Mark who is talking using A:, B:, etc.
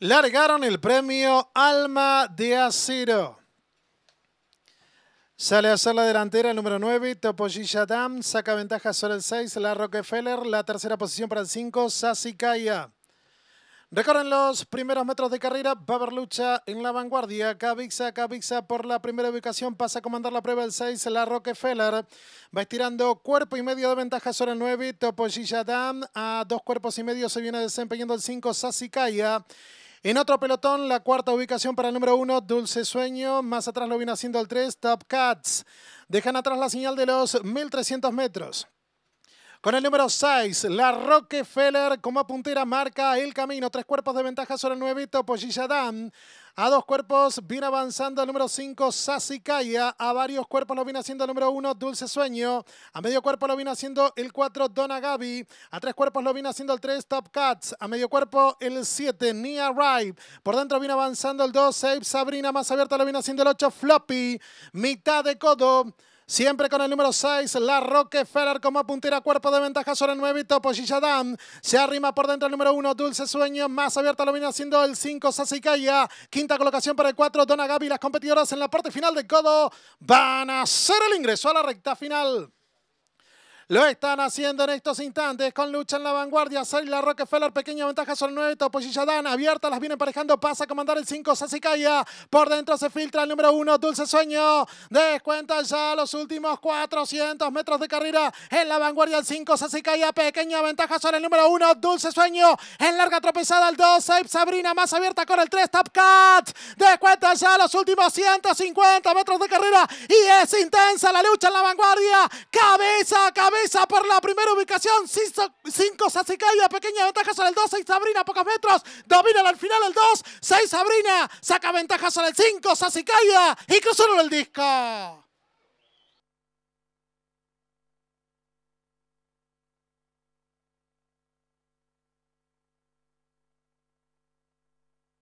A: largaron el premio Alma de Acero. Sale a hacer la delantera el número 9, Topolilla Dam. Saca ventaja sobre el 6, la Rockefeller. La tercera posición para el 5, Sasikaya. Recorren los primeros metros de carrera. Va a haber lucha en la vanguardia. Cabixa, Cabixa por la primera ubicación. Pasa a comandar la prueba el 6, la Rockefeller. Va estirando cuerpo y medio de ventaja sobre el 9, Topolilla Dam. A dos cuerpos y medio se viene desempeñando el 5, Sasikaya. En otro pelotón, la cuarta ubicación para el número uno, Dulce Sueño. Más atrás lo viene haciendo el tres, Top Cats. Dejan atrás la señal de los 1300 metros. Con el número 6, la Rockefeller como puntera marca el camino. Tres cuerpos de ventaja sobre el nuevito Dan. A dos cuerpos viene avanzando el número 5, Kaya. A varios cuerpos lo viene haciendo el número 1, Dulce Sueño. A medio cuerpo lo viene haciendo el 4, Gaby. A tres cuerpos lo viene haciendo el 3, Top Cats. A medio cuerpo el 7, Nia Rive. Por dentro viene avanzando el 2, Save Sabrina. Más abierta lo viene haciendo el 8, Floppy. Mitad de codo. Siempre con el número 6, la Ferrer como puntera, cuerpo de ventaja sobre el 9 y Topo Se arrima por dentro el número 1, Dulce Sueño. Más abierta lo viene haciendo el 5, Sasikaya. Quinta colocación para el 4, Dona Gaby. Las competidoras en la parte final de Codo van a hacer el ingreso a la recta final. Lo están haciendo en estos instantes con lucha en la vanguardia. La Rockefeller, pequeña ventaja sobre el 9. dan abierta, las viene emparejando. Pasa a comandar el 5. Sasikaya. Por dentro se filtra el número 1. Dulce Sueño. Descuenta ya los últimos 400 metros de carrera. En la vanguardia el 5. Sasikaya. Pequeña ventaja sobre el número 1. Dulce Sueño. En larga tropezada el 2. Sabrina más abierta con el 3. Top Cat. Descuenta ya los últimos 150 metros de carrera. Y es intensa la lucha en la vanguardia. Cabeza, cabeza esa por la primera ubicación. 5 Caida, pequeña ventaja sobre el 2. 6 Sabrina, pocos metros. Domina al final el 2. 6 Sabrina, saca ventaja sobre el 5 Caida y cruzaron el disco.